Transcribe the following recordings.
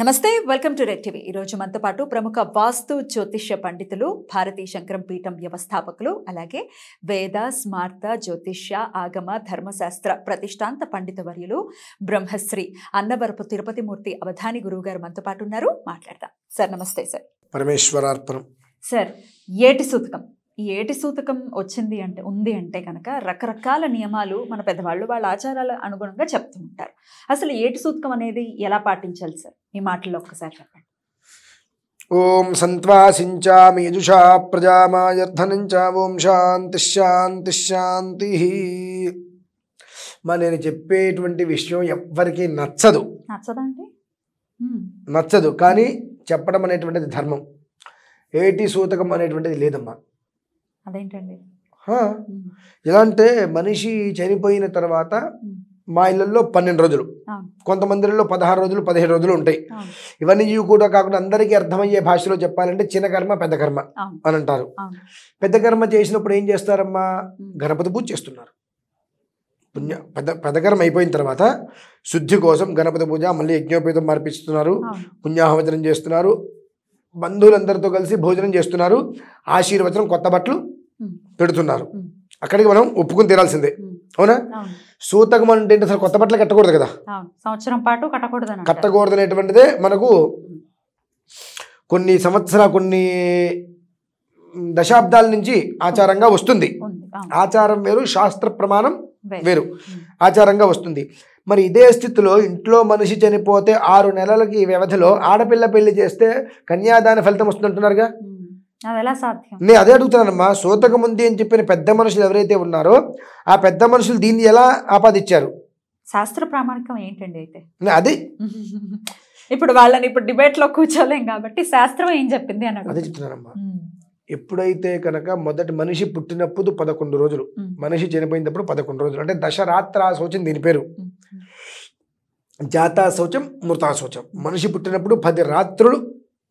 నమస్తే welcome to red TV ఈరోజు మనతో పాటు ప్రముఖ వాస్తు జ్యోతిష్య పండితులు భారతీ శంకరం పీఠం వ్యవస్థాపకులు అలాగే వేద స్మార్త జ్యోతిష్య ఆగమ ధర్మశాస్త్ర ప్రతిష్టాంత పండితవర్యులు బ్రహ్మశ్రీ అన్నవరపు తిరుపతి మూర్తి అవధాని గురువు గారు మనతో పాటు ఉన్నారు మాట్లాడదాం సార్ నమస్తే సార్ పరమేశ్వరార్పణం సార్ ఏటి సూతకం ఈ ఏటి సూతకం వచ్చింది అంటే ఉంది అంటే కనుక రకరకాల నియమాలు మన పెద్దవాళ్ళు వాళ్ళ ఆచారాల అనుగుణంగా చెప్తూ ఉంటారు అసలు ఏటి సూతకం అనేది ఎలా పాటించాలి సార్ ఈ మాటల్లో ఒక్కసారి చెప్పండి ఓం సంత్వా యజుషా ప్రజామాయర్ధనంచ ఓం శాంతి శాంతి శాంతి మా నేను చెప్పేటువంటి విషయం ఎవ్వరికీ నచ్చదు నచ్చదండి నచ్చదు కానీ చెప్పడం అనేటువంటిది ధర్మం ఏటి సూతకం అనేటువంటిది లేదమ్మా అదేంటండి ఎలా అంటే మనిషి చనిపోయిన తర్వాత మా ఇళ్ళల్లో పన్నెండు రోజులు కొంతమందిలో పదహారు రోజులు పదిహేడు రోజులు ఉంటాయి ఇవన్నీ కూడా కాకుండా అందరికీ అర్థమయ్యే భాషలో చెప్పాలంటే చిన్న కర్మ పెద్ద కర్మ అని అంటారు పెద్ద కర్మ చేసినప్పుడు ఏం చేస్తారమ్మా గణపతి పూజ చేస్తున్నారు పుణ్య పెద్ద కర్మ అయిపోయిన తర్వాత శుద్ధి కోసం గణపతి పూజ మళ్ళీ యజ్ఞోపేతం మార్పిస్తున్నారు పుణ్యాహవచనం చేస్తున్నారు బంధువులందరితో కలిసి భోజనం చేస్తున్నారు ఆశీర్వచనం కొత్త బట్టలు పెడుతున్నారు అక్కడికి మనం ఒప్పుకుని తీరాల్సిందే అవునా సూతకం అంటే అసలు కొత్త బట్టలు కట్టకూడదు కదా సంవత్సరం పాటు కట్టకూడదు కట్టకూడదు అనేటువంటిదే మనకు కొన్ని సంవత్సర కొన్ని దశాబ్దాల నుంచి ఆచారంగా వస్తుంది ఆచారం వేరు శాస్త్ర ప్రమాణం వేరు ఆచారంగా వస్తుంది మరి ఇదే స్థితిలో ఇంట్లో మనిషి చనిపోతే ఆరు నెలలకి ఈ వ్యవధిలో ఆడపిల్ల పెళ్లి చేస్తే కన్యాదాన ఫలితం వస్తుందంటున్నారుగా నేను అదే అడుగుతున్నానమ్మా సూతకు ముందు అని చెప్పిన పెద్ద మనుషులు ఎవరైతే ఉన్నారో ఆ పెద్ద మనుషులు దీన్ని ఎలా ఆపాదించారు శాస్త్ర ప్రామాణికం ఏంటండి అయితే అది ఇప్పుడు వాళ్ళని ఇప్పుడు డిబేట్ లో కూర్చోలేం కాబట్టి శాస్త్రం ఏం చెప్పింది అని అడుగుతున్నానమ్మా ఎప్పుడైతే కనుక మొదటి మనిషి పుట్టినప్పుడు పదకొండు రోజులు మనిషి చనిపోయినప్పుడు పదకొండు రోజులు అంటే దశరాత్ర శోచం దీని పేరు జాతా శౌచం మృతా మనిషి పుట్టినప్పుడు పది రాత్రులు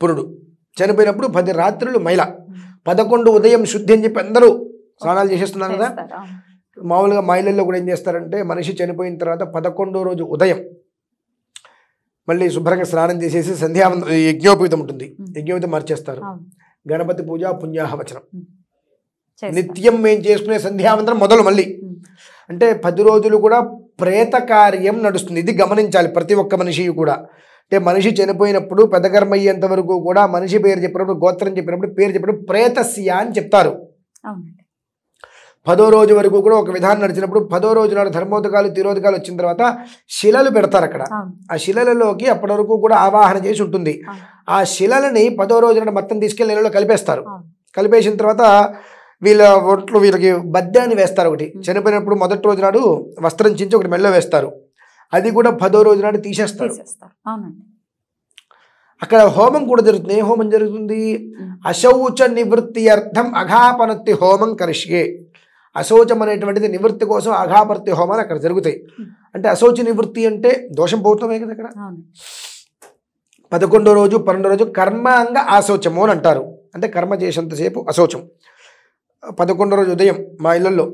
పురుడు చనిపోయినప్పుడు పది రాత్రులు మహిళ పదకొండు ఉదయం శుద్ధి అని చెప్పి అందరూ స్నానాలు చేసేస్తున్నారు కదా మామూలుగా మహిళల్లో కూడా ఏం చేస్తారంటే మనిషి చనిపోయిన తర్వాత పదకొండో రోజు ఉదయం మళ్ళీ శుభ్రంగా స్నానం చేసేసి సంధ్యావందనం యజ్ఞోపేతం ఉంటుంది యజ్ఞోపేతం మార్చేస్తారు గణపతి పూజ పుణ్యాహవచనం నిత్యం మేము చేసుకునే సంధ్యావందనం మొదలు మళ్ళీ అంటే పది రోజులు కూడా ప్రేత కార్యం నడుస్తుంది ఇది గమనించాలి ప్రతి ఒక్క మనిషి కూడా అంటే మనిషి చనిపోయినప్పుడు పెదకర్మ అయ్యేంత వరకు కూడా మనిషి పేరు చెప్పినప్పుడు గోత్రం చెప్పినప్పుడు పేరు చెప్పినప్పుడు ప్రేతస్య అని చెప్తారు పదో రోజు వరకు కూడా ఒక విధానం నడిచినప్పుడు పదో రోజు నాడు ధర్మోదకాలు తిరోదకాలు వచ్చిన తర్వాత శిలలు పెడతారు అక్కడ ఆ శిలలలోకి అప్పటి వరకు కూడా ఆవాహన చేసి ఉంటుంది ఆ శిలలని పదో రోజు నాడు మొత్తం తీసుకెళ్లి నెలలో కలిపేస్తారు కలిపేసిన తర్వాత వీళ్ళ ఒట్లు వీళ్ళకి బద్దాన్ని వేస్తారు ఒకటి చనిపోయినప్పుడు మొదటి రోజు నాడు వస్త్రం చించి ఒకటి మెల్లో వేస్తారు అది కూడా పదో రోజు నాడు తీసేస్తారు అక్కడ హోమం కూడా జరుగుతుంది ఏ హోమం జరుగుతుంది అశౌచ నివృత్తి అర్థం అఘాపనత్తి హోమం కరిష్యే అశోచం అనేటువంటిది నివృత్తి కోసం అఘాపర్తి హోమాలు అక్కడ జరుగుతాయి అంటే అశోచ నివృత్తి అంటే దోషం పోతమే కదా అక్కడ పదకొండో రోజు పన్నెండో రోజు కర్మాంగ అశౌచము అని అంటారు అంటే కర్మ చేసేంతసేపు అశోచం పదకొండో రోజు ఉదయం మా ఇళ్ళల్లో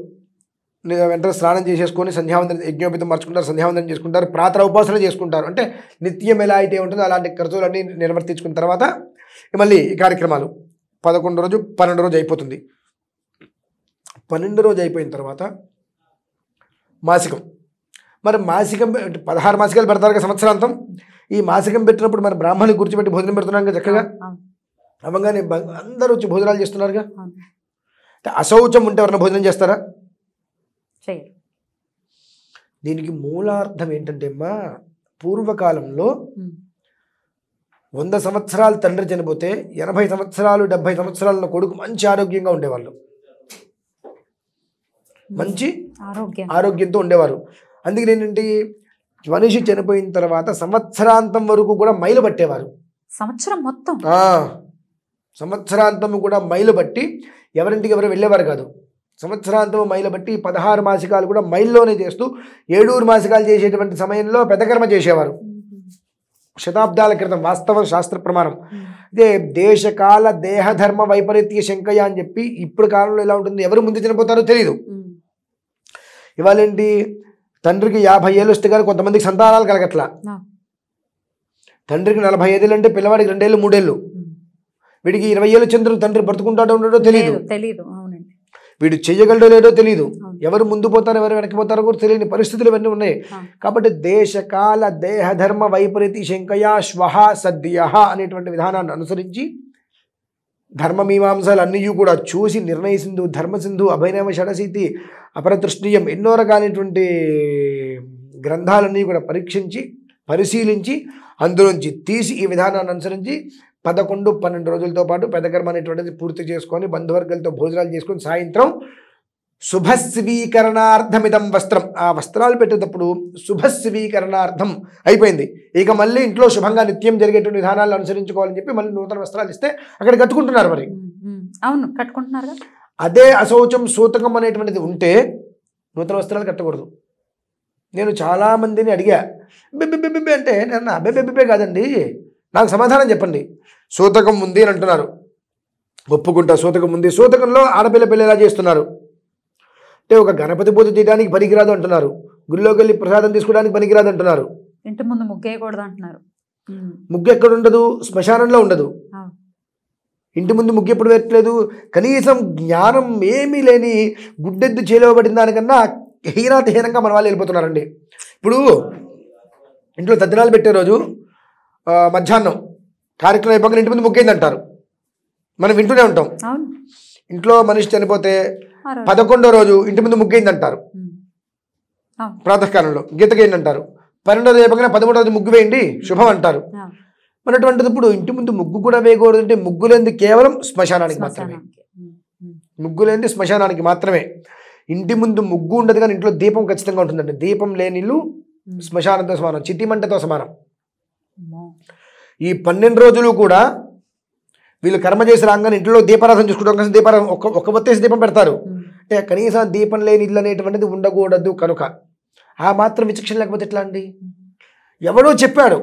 వెంటనే స్నానం చేసేసుకొని సంధ్యావందనం యజ్ఞోపితం మార్చుకుంటారు సంధ్యావందనం చేసుకుంటారు ప్రాతర ఉపాసన చేసుకుంటారు అంటే నిత్యం ఎలా అయితే ఉంటుందో అలాంటి ఖర్చులన్నీ నిర్వర్తించుకున్న తర్వాత మళ్ళీ ఈ కార్యక్రమాలు పదకొండు రోజు పన్నెండు రోజు అయిపోతుంది పన్నెండు రోజు అయిపోయిన తర్వాత మాసికం మరి మాసికం పదహారు మాసికాలు పెడతారు కదా సంవత్సరాంతం ఈ మాసికం పెట్టినప్పుడు మన బ్రాహ్మణి కూర్చోబెట్టి భోజనం పెడుతున్నాం కదా చక్కగా అవగానే అందరూ వచ్చి భోజనాలు చేస్తున్నారుగా అశౌచం ఉంటే ఎవరైనా భోజనం చేస్తారా దీనికి మూలార్థం ఏంటంటే అమ్మా పూర్వకాలంలో వంద సంవత్సరాలు తండ్రి చనిపోతే ఎనభై సంవత్సరాలు డెబ్బై సంవత్సరాల కొడుకు మంచి ఆరోగ్యంగా ఉండేవాళ్ళు మంచి ఆరోగ్యంతో ఉండేవారు అందుకని ఏంటంటే మనిషి చనిపోయిన తర్వాత సంవత్సరాంతం వరకు కూడా మైలు పట్టేవారు సంవత్సరం మొత్తం సంవత్సరాంతం కూడా మైలు బట్టి ఎవరింటికి ఎవరు వెళ్ళేవారు కాదు సంవత్సరాంతం మైలు బట్టి పదహారు మాసికాలు కూడా మైల్లోనే చేస్తూ ఏడూరు మాసికాలు చేసేటువంటి సమయంలో పెదకర్మ చేసేవారు శతాబ్దాల క్రితం వాస్తవ శాస్త్ర ప్రమాణం అదే దేశకాల దేహధర్మ వైపరీత్య శంకయ్య అని చెప్పి ఇప్పుడు కాలంలో ఎలా ఉంటుంది ఎవరు ముందు చనిపోతారో తెలియదు ఇవాళేంటి తండ్రికి యాభై ఏళ్ళు వస్తే కానీ కొంతమందికి సంతానాలు కలగట్లా తండ్రికి నలభై ఐదేళ్ళు అంటే పిల్లవాడికి రెండేళ్ళు మూడేళ్ళు వీడికి ఇరవై ఏళ్ళు చంద్రుడు తండ్రి బ్రతుకుంటాడో ఉండడో తెలియదు తెలియదు వీడు చేయగలడో లేడో తెలియదు ఎవరు ముందు పోతారో ఎవరు వెనక్కిపోతారో కూడా తెలియని పరిస్థితులు ఇవన్నీ ఉన్నాయి కాబట్టి దేశకాల దేహధర్మ వైపరీతి శంకయా శ్వహ సద్య అనేటువంటి విధానాన్ని అనుసరించి ధర్మమీమాంసలు అన్నీ కూడా చూసి నిర్ణయసింధు ధర్మసింధు అభయనవ షడశీతి అపరదృష్ణీయం ఎన్నో రకాలైనటువంటి గ్రంథాలన్నీ కూడా పరీక్షించి పరిశీలించి అందులోంచి తీసి ఈ విధానాన్ని అనుసరించి పదకొండు పన్నెండు రోజులతో పాటు పెదకర్మ అనేటువంటిది పూర్తి చేసుకొని బంధువర్గాలతో భోజనాలు చేసుకొని సాయంత్రం శుభస్వీకరణార్థమిదం వస్త్రం ఆ వస్త్రాలు పెట్టేటప్పుడు శుభస్వీకరణార్థం అయిపోయింది ఇక మళ్ళీ ఇంట్లో శుభంగా నిత్యం జరిగేటువంటి విధానాలు అనుసరించుకోవాలని చెప్పి మళ్ళీ నూతన వస్త్రాలు ఇస్తే అక్కడ కట్టుకుంటున్నారు మరి అవును కట్టుకుంటున్నారు అదే అశౌచం సూతకం అనేటువంటిది ఉంటే నూతన వస్త్రాలు కట్టకూడదు నేను చాలామందిని అడిగా బిబ్బిబ్బిబ్బి అంటే నేను అబ్బెబ్బిబ్బే కాదండి నాకు సమాధానం చెప్పండి సూతకం ఉంది అని అంటున్నారు ఒప్పుకుంటా సూతకం ఉంది సూతకంలో ఆడపిల్ల పిల్ల ఎలా చేస్తున్నారు అంటే ఒక గణపతి పూజ చేయడానికి పనికిరాదు అంటున్నారు గుళ్ళోకి వెళ్ళి ప్రసాదం తీసుకోవడానికి పనికిరాదు అంటున్నారు ఇంటి ముందు ముగ్గేయకూడదు అంటున్నారు ముగ్గు ఎక్కడ ఉండదు శ్మశానంలో ఉండదు ఇంటి ముందు ముగ్గు ఎప్పుడు పెట్టలేదు కనీసం జ్ఞానం ఏమీ లేని గుడ్డెద్దు చేలవబడిన దానికన్నా హీనాతిహీనంగా మన వాళ్ళు వెళ్ళిపోతున్నారండి ఇప్పుడు ఇంట్లో తద్దినాలు పెట్టే రోజు మధ్యాహ్నం కార్యక్రమం అయిపోగానే ఇంటి ముందు ముగ్గేంది అంటారు మనం వింటూనే ఉంటాం ఇంట్లో మనిషి చనిపోతే పదకొండో రోజు ఇంటి ముందు ముగ్గైంది అంటారు ప్రాతకాలంలో గీతకి అంటారు పన్నెండో రేపకనే పదమూడో రోజు ముగ్గు వేయండి శుభం అంటారు మరి ఇప్పుడు ఇంటి ముందు ముగ్గు కూడా వేయకూడదు అంటే ముగ్గులేంది కేవలం శ్మశానానికి మాత్రమే ముగ్గులేంది శ్మశానానికి మాత్రమే ఇంటి ముందు ముగ్గు ఉండదు కానీ ఇంట్లో దీపం ఖచ్చితంగా ఉంటుందండి దీపం లేని ఇల్లు శ్మశానంతో సమానం చితిమంటతో సమానం ఈ పన్నెండు రోజులు కూడా వీళ్ళు కర్మ చేసి రాగానే ఇంట్లో దీపారాధన చూసుకోవడం కోసం దీపారాధన ఒక్క ఒక్క ఒత్తేసి దీపం పెడతారు అంటే కనీసం దీపం లేని ఇల్లు అనేటువంటిది ఉండకూడదు కనుక ఆ మాత్రం విచక్షణ లేకపోతే ఎట్లా అండి ఎవడో చెప్పాడు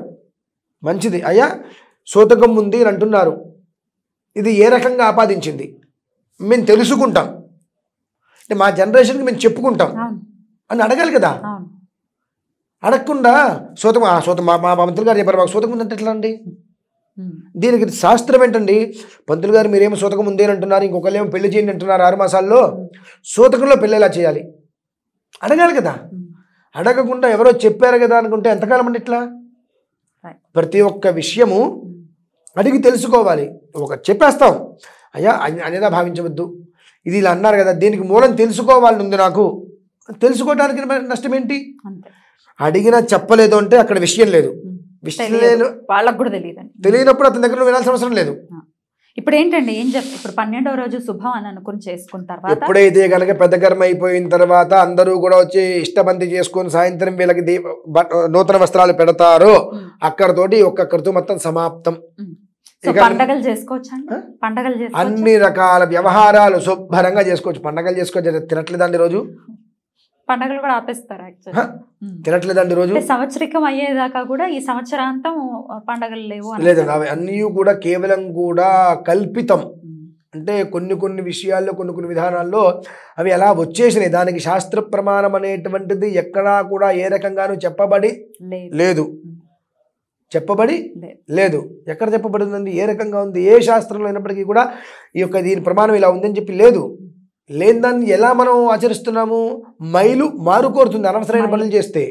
మంచిది అయ్యా సోతకం ఉంది అని అంటున్నారు ఇది ఏ రకంగా ఆపాదించింది మేము తెలుసుకుంటాం అంటే మా జనరేషన్కి మేము చెప్పుకుంటాం అని అడగాలి కదా అడగకుండా సోతం సోతం మా మా మంత్రులు గారు చెప్పారు మాకు సోతం ఉందంటే ఎట్లా అండి దీనికి శాస్త్రం ఏంటండి పంతులు గారు మీరేమో సూతకం ఉందే అంటున్నారు ఇంకొకళ్ళేమో పెళ్లి చేయండి అంటున్నారు ఆరు మాసాల్లో సూతకంలో పెళ్ళి ఎలా చేయాలి అడగాలి కదా అడగకుండా ఎవరో చెప్పారు కదా అనుకుంటే ఎంతకాలం అండి ఇట్లా ప్రతి ఒక్క విషయము అడిగి తెలుసుకోవాలి ఒక చెప్పేస్తాం అయ్యా అనేదా భావించవద్దు ఇది ఇలా అన్నారు కదా దీనికి మూలం తెలుసుకోవాలని ఉంది నాకు తెలుసుకోవడానికి నష్టం ఏంటి అడిగినా చెప్పలేదు అంటే అక్కడ విషయం లేదు వాళ్ళకు కూడా తెలియదండి తెలియనప్పుడు అతని దగ్గర వినాల్సిన అవసరం లేదు ఇప్పుడు ఏంటండి ఏం చెప్తారు ఇప్పుడు పన్నెండవ రోజు శుభం అని అనుకుని చేసుకున్న తర్వాత ఎప్పుడైతే కనుక పెద్ద కర్మ అయిపోయిన తర్వాత అందరూ కూడా వచ్చి ఇష్టమంతి చేసుకుని సాయంత్రం వీళ్ళకి దీప నూతన వస్త్రాలు పెడతారు అక్కడతోటి ఒక్కొక్కరితో మొత్తం సమాప్తం పండగలు చేసుకోవచ్చు పండగలు అన్ని రకాల వ్యవహారాలు శుభ్రంగా చేసుకోవచ్చు పండగలు చేసుకోవచ్చు తినట్లేదండి రోజు పండగలు కూడా ఆపేస్తారు యాక్చువల్లీ తినట్లేదండి రోజు సంవత్సరికం అయ్యేదాకా కూడా ఈ సంవత్సరాంతం పండగలు లేవు లేదు అన్నీ కూడా కేవలం కూడా కల్పితం అంటే కొన్ని కొన్ని విషయాల్లో కొన్ని కొన్ని విధానాల్లో అవి ఎలా వచ్చేసినాయి దానికి శాస్త్ర ప్రమాణం అనేటువంటిది ఎక్కడా కూడా ఏ రకంగానూ చెప్పబడి లేదు చెప్పబడి లేదు ఎక్కడ చెప్పబడిందండి ఏ రకంగా ఉంది ఏ శాస్త్రంలో అయినప్పటికీ కూడా ఈ యొక్క దీని ప్రమాణం ఇలా ఉందని చెప్పి లేదు లేని దాన్ని ఎలా మనం ఆచరిస్తున్నాము మైలు మారుకోరుతుంది అనవసరమైన పనులు చేస్తే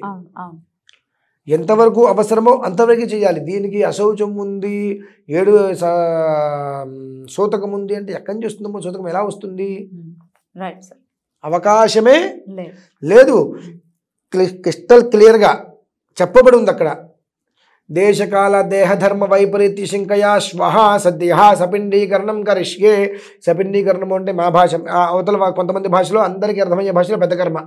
ఎంతవరకు అవసరమో అంతవరకు చేయాలి దీనికి అశౌచం ఉంది ఏడు సూతకం ఉంది అంటే ఎక్కడి నుంచి వస్తుందో సూతకం ఎలా వస్తుంది అవకాశమే లేదు క్రిస్టల్ క్లియర్గా చెప్పబడి ఉంది అక్కడ దేశకాల దేహధర్మ వైపరీత్య శంకయా శ్వహ సద్యహ సపిండీకరణం కరిష్యే సపిండీకరణము అంటే మా భాష అవతల కొంతమంది భాషలో అందరికీ అర్థమయ్యే భాషలో పెద్ద కర్మ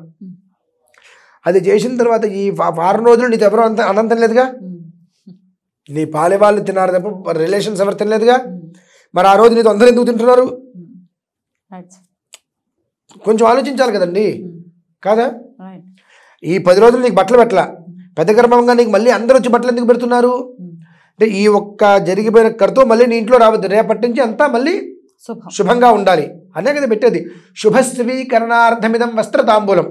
అది చేసిన తర్వాత ఈ వారం రోజులు నీకు ఎవరు అంత అనంతం లేదుగా నీ పాలే వాళ్ళు తిన్నారు తప్ప రిలేషన్స్ ఎవరు తినలేదుగా మరి ఆ రోజు నీతో అందరూ ఎందుకు తింటున్నారు కొంచెం ఆలోచించాలి కదండి కాదా ఈ పది రోజులు నీకు బట్టలు పెట్టలా పెద్ద గర్భంగా నీకు మళ్ళీ అందరూ వచ్చి బట్టలు ఎందుకు పెడుతున్నారు అంటే ఈ ఒక్క జరిగిపోయిన కర్తో మళ్ళీ నీ ఇంట్లో రావద్దు రేపటి నుంచి అంతా మళ్ళీ శుభంగా ఉండాలి అనే కదా పెట్టేది శుభస్వీకరణార్థమిదం వస్త్ర తాంబూలం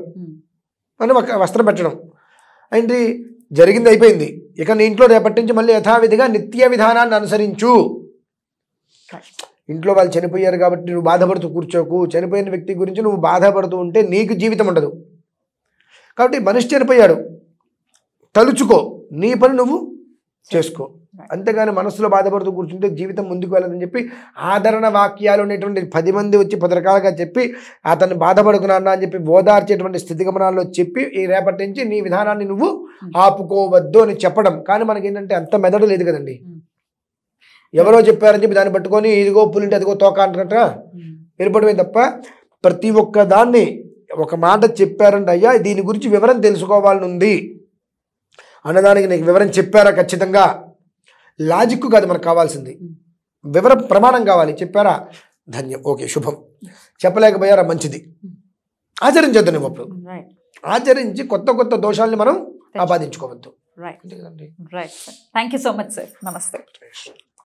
అని ఒక వస్త్రం పెట్టడం అయింది జరిగింది అయిపోయింది ఇక నీ ఇంట్లో రేపటి నుంచి మళ్ళీ యథావిధిగా నిత్య విధానాన్ని అనుసరించు ఇంట్లో వాళ్ళు చనిపోయారు కాబట్టి నువ్వు బాధపడుతూ కూర్చోకు చనిపోయిన వ్యక్తి గురించి నువ్వు బాధపడుతూ ఉంటే నీకు జీవితం ఉండదు కాబట్టి మనిషి చనిపోయాడు తలుచుకో నీ పని నువ్వు చేసుకో అంతేగాని మనసులో బాధపడుతూ కూర్చుంటే జీవితం ముందుకు వెళ్ళదని చెప్పి ఆదరణ వాక్యాలు ఉండేటువంటి పది మంది వచ్చి పది రకాలుగా చెప్పి అతను బాధపడుకున్నాను అని చెప్పి ఓదార్చేటువంటి గమనాల్లో చెప్పి ఈ రేపటి నుంచి నీ విధానాన్ని నువ్వు hmm. ఆపుకోవద్దు అని చెప్పడం కానీ మనకి ఏంటంటే అంత మెదడు లేదు కదండి hmm. ఎవరో చెప్పారని చెప్పి దాన్ని పట్టుకొని ఇదిగో పులింటి అదిగో తోక అంటున్నట్ట hmm. వెళ్ళిపోవడమే తప్ప ప్రతి ఒక్క దాన్ని ఒక మాట చెప్పారంటే అయ్యా దీని గురించి వివరం తెలుసుకోవాలని ఉంది అన్నదానికి నీకు వివరం చెప్పారా ఖచ్చితంగా లాజిక్ కాదు మనకు కావాల్సింది వివర ప్రమాణం కావాలి చెప్పారా ధన్యం ఓకే శుభం చెప్పలేకపోయారా మంచిది ఆచరించొద్దు నువ్వు అప్పుడు ఆచరించి కొత్త కొత్త దోషాలని మనం ఆపాదించుకోవద్దు right thank you so much sir నమస్తే